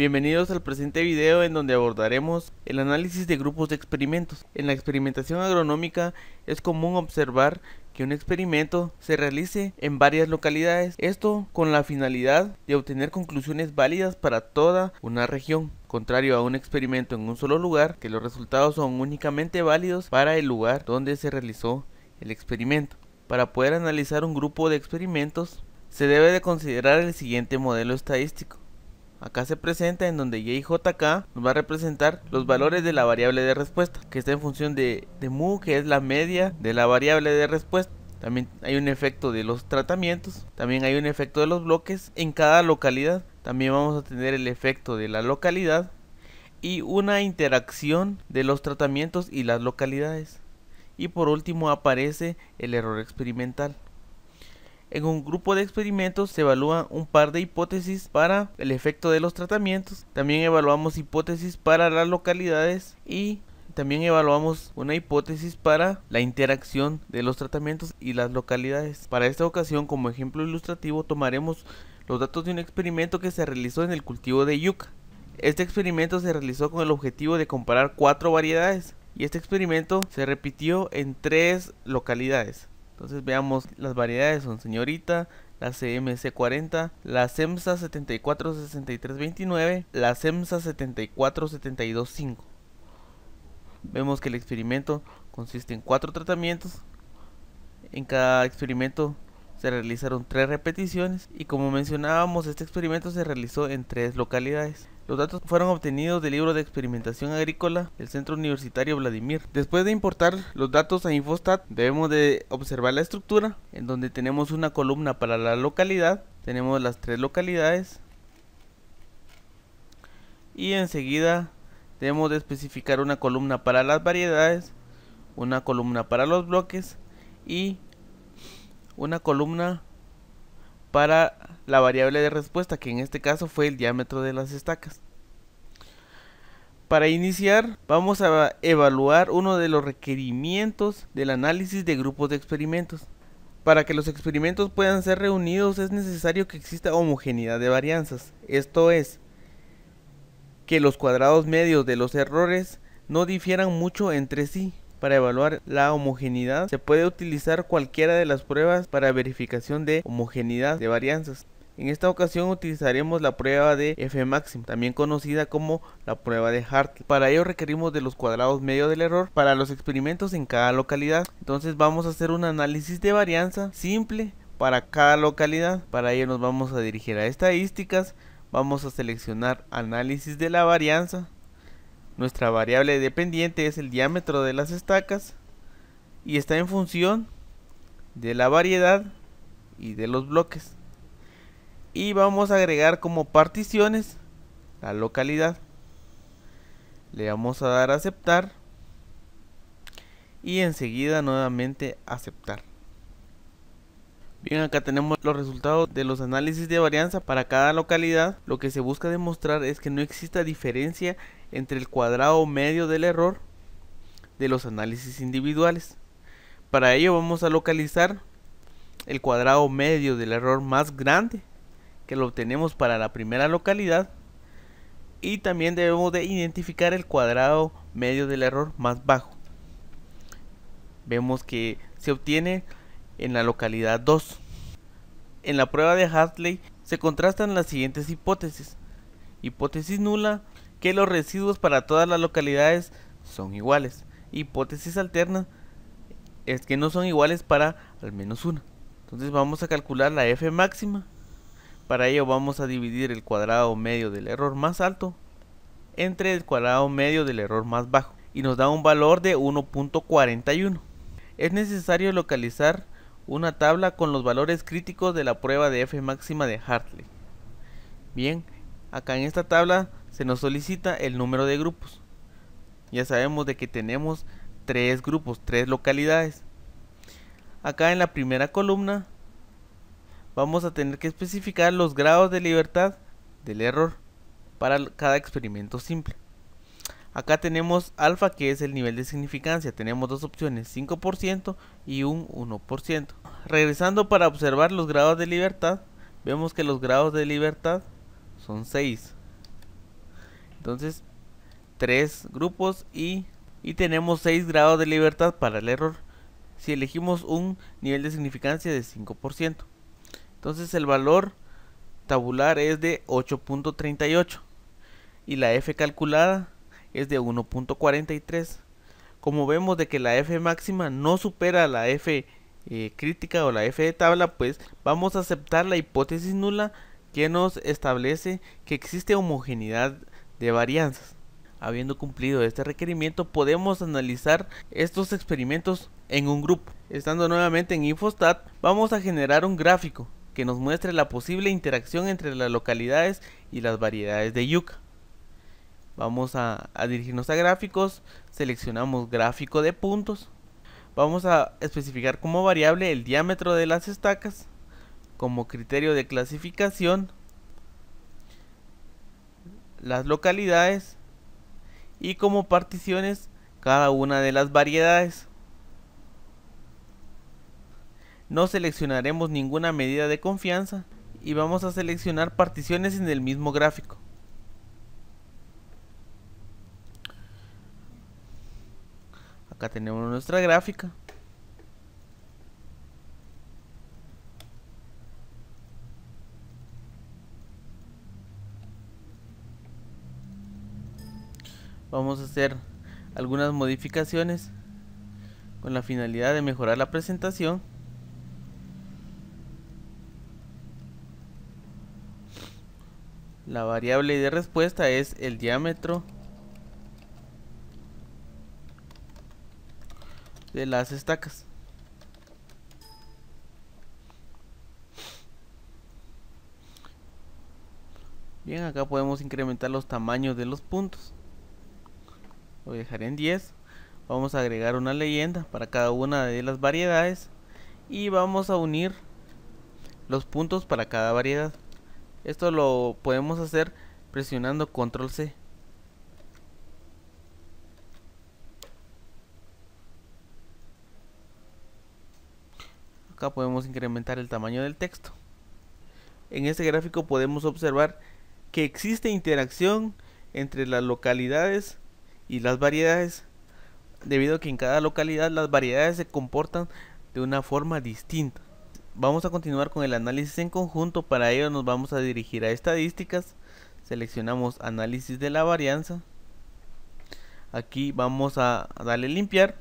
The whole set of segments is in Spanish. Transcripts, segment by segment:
Bienvenidos al presente video en donde abordaremos el análisis de grupos de experimentos. En la experimentación agronómica es común observar que un experimento se realice en varias localidades, esto con la finalidad de obtener conclusiones válidas para toda una región, contrario a un experimento en un solo lugar, que los resultados son únicamente válidos para el lugar donde se realizó el experimento. Para poder analizar un grupo de experimentos, se debe de considerar el siguiente modelo estadístico. Acá se presenta en donde YJK nos va a representar los valores de la variable de respuesta, que está en función de, de mu, que es la media de la variable de respuesta. También hay un efecto de los tratamientos, también hay un efecto de los bloques en cada localidad. También vamos a tener el efecto de la localidad y una interacción de los tratamientos y las localidades. Y por último aparece el error experimental. En un grupo de experimentos se evalúa un par de hipótesis para el efecto de los tratamientos. También evaluamos hipótesis para las localidades y también evaluamos una hipótesis para la interacción de los tratamientos y las localidades. Para esta ocasión, como ejemplo ilustrativo, tomaremos los datos de un experimento que se realizó en el cultivo de yuca. Este experimento se realizó con el objetivo de comparar cuatro variedades y este experimento se repitió en tres localidades. Entonces veamos las variedades son señorita, la CMC40, la CEMSA 746329, la CEMSA 74725. Vemos que el experimento consiste en cuatro tratamientos. En cada experimento se realizaron tres repeticiones y como mencionábamos este experimento se realizó en tres localidades. Los datos fueron obtenidos del libro de experimentación agrícola del Centro Universitario Vladimir. Después de importar los datos a Infostat, debemos de observar la estructura, en donde tenemos una columna para la localidad, tenemos las tres localidades, y enseguida debemos de especificar una columna para las variedades, una columna para los bloques y una columna para la variable de respuesta, que en este caso fue el diámetro de las estacas. Para iniciar, vamos a evaluar uno de los requerimientos del análisis de grupos de experimentos. Para que los experimentos puedan ser reunidos es necesario que exista homogeneidad de varianzas, esto es, que los cuadrados medios de los errores no difieran mucho entre sí, para evaluar la homogeneidad se puede utilizar cualquiera de las pruebas para verificación de homogeneidad de varianzas. En esta ocasión utilizaremos la prueba de f máximo, también conocida como la prueba de Hartle. Para ello requerimos de los cuadrados medio del error para los experimentos en cada localidad. Entonces vamos a hacer un análisis de varianza simple para cada localidad. Para ello nos vamos a dirigir a estadísticas, vamos a seleccionar análisis de la varianza nuestra variable dependiente es el diámetro de las estacas y está en función de la variedad y de los bloques. Y vamos a agregar como particiones la localidad. Le vamos a dar a aceptar y enseguida nuevamente aceptar. Bien, acá tenemos los resultados de los análisis de varianza para cada localidad. Lo que se busca demostrar es que no exista diferencia entre el cuadrado medio del error de los análisis individuales. Para ello vamos a localizar el cuadrado medio del error más grande que lo obtenemos para la primera localidad y también debemos de identificar el cuadrado medio del error más bajo. Vemos que se obtiene en la localidad 2. En la prueba de Hartley se contrastan las siguientes hipótesis. Hipótesis nula que los residuos para todas las localidades son iguales. Hipótesis alterna es que no son iguales para al menos una. Entonces vamos a calcular la f máxima. Para ello vamos a dividir el cuadrado medio del error más alto entre el cuadrado medio del error más bajo y nos da un valor de 1.41. Es necesario localizar una tabla con los valores críticos de la prueba de f máxima de Hartley. Bien, acá en esta tabla se nos solicita el número de grupos. Ya sabemos de que tenemos tres grupos, tres localidades. Acá en la primera columna vamos a tener que especificar los grados de libertad del error para cada experimento simple. Acá tenemos alfa que es el nivel de significancia. Tenemos dos opciones, 5% y un 1%. Regresando para observar los grados de libertad, vemos que los grados de libertad son 6. Entonces, tres grupos y, y tenemos 6 grados de libertad para el error si elegimos un nivel de significancia de 5%. Entonces el valor tabular es de 8.38 y la F calculada es de 1.43. Como vemos de que la F máxima no supera la F eh, crítica o la F de tabla, pues vamos a aceptar la hipótesis nula que nos establece que existe homogeneidad de varianzas. Habiendo cumplido este requerimiento, podemos analizar estos experimentos en un grupo. Estando nuevamente en Infostat, vamos a generar un gráfico que nos muestre la posible interacción entre las localidades y las variedades de yuca. Vamos a, dirigirnos a gráficos, seleccionamos gráfico de puntos, vamos a especificar como variable el diámetro de las estacas, como criterio de clasificación, las localidades y como particiones cada una de las variedades. No seleccionaremos ninguna medida de confianza y vamos a seleccionar particiones en el mismo gráfico. Acá tenemos nuestra gráfica. vamos a hacer algunas modificaciones con la finalidad de mejorar la presentación la variable de respuesta es el diámetro de las estacas bien acá podemos incrementar los tamaños de los puntos lo dejar en 10 vamos a agregar una leyenda para cada una de las variedades y vamos a unir los puntos para cada variedad esto lo podemos hacer presionando control C acá podemos incrementar el tamaño del texto en este gráfico podemos observar que existe interacción entre las localidades y las variedades, debido a que en cada localidad las variedades se comportan de una forma distinta. Vamos a continuar con el análisis en conjunto, para ello nos vamos a dirigir a estadísticas, seleccionamos análisis de la varianza, aquí vamos a darle limpiar,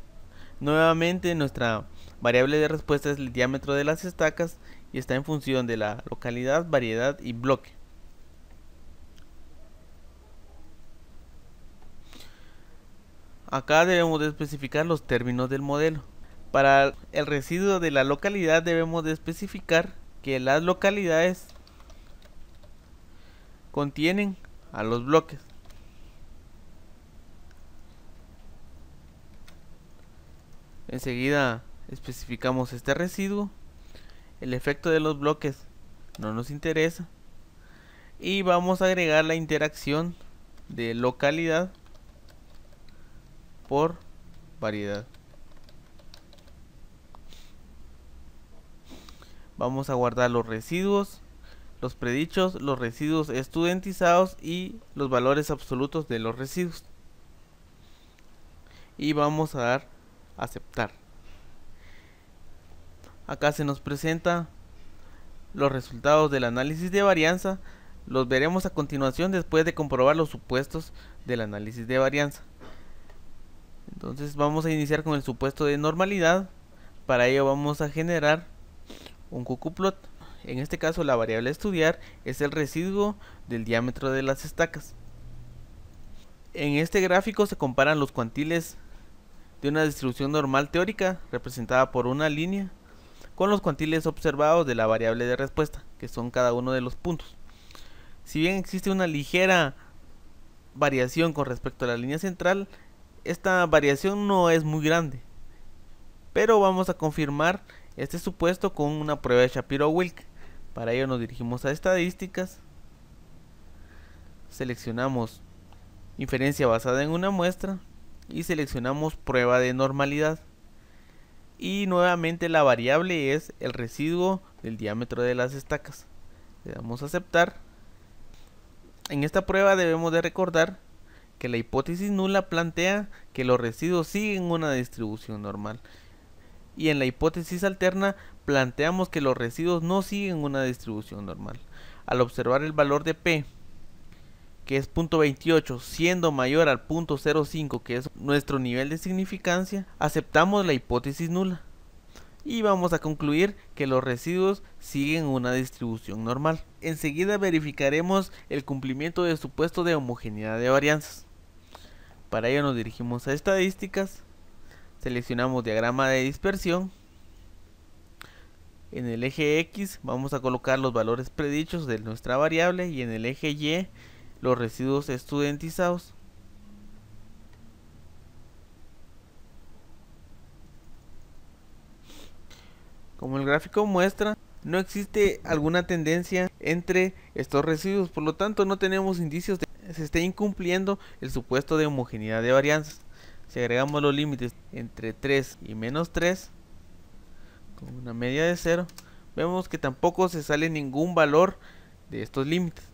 nuevamente nuestra variable de respuesta es el diámetro de las estacas y está en función de la localidad, variedad y bloque. Acá debemos de especificar los términos del modelo. Para el residuo de la localidad debemos de especificar que las localidades contienen a los bloques. Enseguida especificamos este residuo. El efecto de los bloques no nos interesa. Y vamos a agregar la interacción de localidad por variedad. Vamos a guardar los residuos, los predichos, los residuos estudiantizados y los valores absolutos de los residuos. Y vamos a dar aceptar. Acá se nos presenta los resultados del análisis de varianza. Los veremos a continuación después de comprobar los supuestos del análisis de varianza. Entonces vamos a iniciar con el supuesto de normalidad. Para ello vamos a generar un cucuplot. En este caso la variable a estudiar es el residuo del diámetro de las estacas. En este gráfico se comparan los cuantiles de una distribución normal teórica representada por una línea con los cuantiles observados de la variable de respuesta, que son cada uno de los puntos. Si bien existe una ligera variación con respecto a la línea central, esta variación no es muy grande. Pero vamos a confirmar este supuesto con una prueba de Shapiro-Wilk. Para ello nos dirigimos a estadísticas. Seleccionamos inferencia basada en una muestra y seleccionamos prueba de normalidad. Y nuevamente la variable es el residuo del diámetro de las estacas. Le damos a aceptar. En esta prueba debemos de recordar que la hipótesis nula plantea que los residuos siguen una distribución normal. Y en la hipótesis alterna planteamos que los residuos no siguen una distribución normal. Al observar el valor de P, que es .28, siendo mayor al .05, que es nuestro nivel de significancia, aceptamos la hipótesis nula. Y vamos a concluir que los residuos siguen una distribución normal. Enseguida verificaremos el cumplimiento del supuesto de homogeneidad de varianzas. Para ello nos dirigimos a estadísticas, seleccionamos diagrama de dispersión. En el eje X vamos a colocar los valores predichos de nuestra variable y en el eje Y los residuos estudiantizados. Como el gráfico muestra, no existe alguna tendencia entre estos residuos, por lo tanto no tenemos indicios de se esté incumpliendo el supuesto de homogeneidad de varianzas. Si agregamos los límites entre 3 y menos 3, con una media de 0, vemos que tampoco se sale ningún valor de estos límites.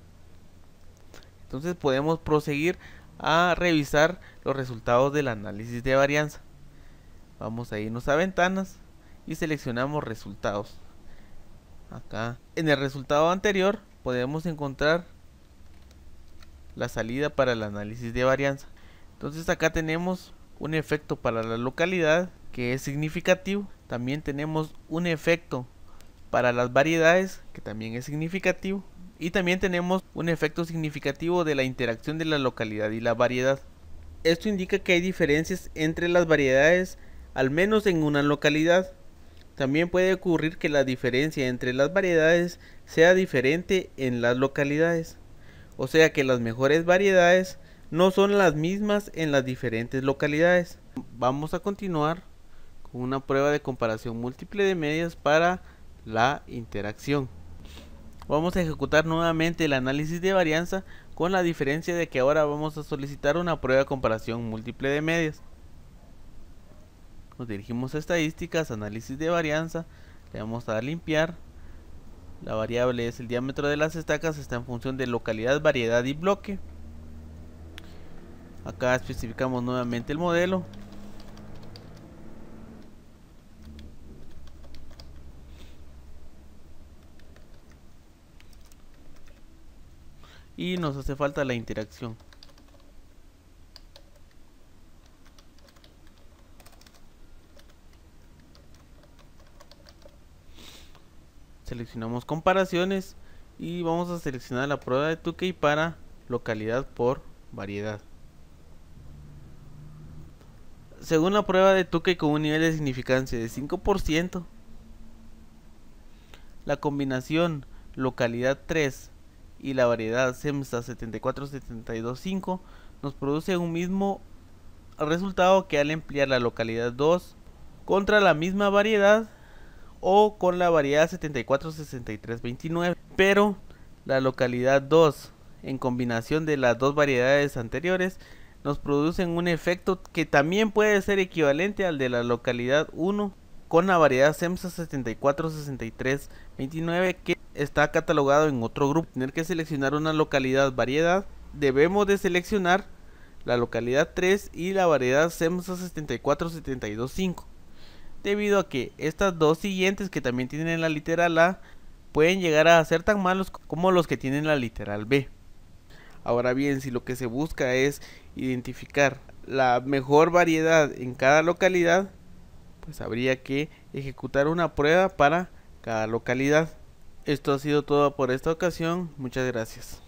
Entonces podemos proseguir a revisar los resultados del análisis de varianza. Vamos a irnos a ventanas y seleccionamos resultados. Acá en el resultado anterior podemos encontrar la salida para el análisis de varianza. Entonces acá tenemos un efecto para la localidad que es significativo. También tenemos un efecto para las variedades que también es significativo. Y también tenemos un efecto significativo de la interacción de la localidad y la variedad. Esto indica que hay diferencias entre las variedades, al menos en una localidad. También puede ocurrir que la diferencia entre las variedades sea diferente en las localidades o sea que las mejores variedades no son las mismas en las diferentes localidades. Vamos a continuar con una prueba de comparación múltiple de medias para la interacción. Vamos a ejecutar nuevamente el análisis de varianza con la diferencia de que ahora vamos a solicitar una prueba de comparación múltiple de medias. Nos dirigimos a estadísticas, análisis de varianza, le vamos a limpiar la variable es el diámetro de las estacas, está en función de localidad, variedad y bloque. Acá especificamos nuevamente el modelo. Y nos hace falta la interacción. seleccionamos comparaciones y vamos a seleccionar la prueba de Tukey para localidad por variedad. Según la prueba de Tukey con un nivel de significancia de 5%, la combinación localidad 3 y la variedad SEMSA 74725 nos produce un mismo resultado que al emplear la localidad 2 contra la misma variedad o con la variedad 746329, pero la localidad 2 en combinación de las dos variedades anteriores nos producen un efecto que también puede ser equivalente al de la localidad 1 con la variedad SEMSA 746329 que está catalogado en otro grupo. Tener que seleccionar una localidad variedad, debemos de seleccionar la localidad 3 y la variedad SEMSA 74725 debido a que estas dos siguientes que también tienen la literal A pueden llegar a ser tan malos como los que tienen la literal B. Ahora bien, si lo que se busca es identificar la mejor variedad en cada localidad, pues habría que ejecutar una prueba para cada localidad. Esto ha sido todo por esta ocasión, muchas gracias.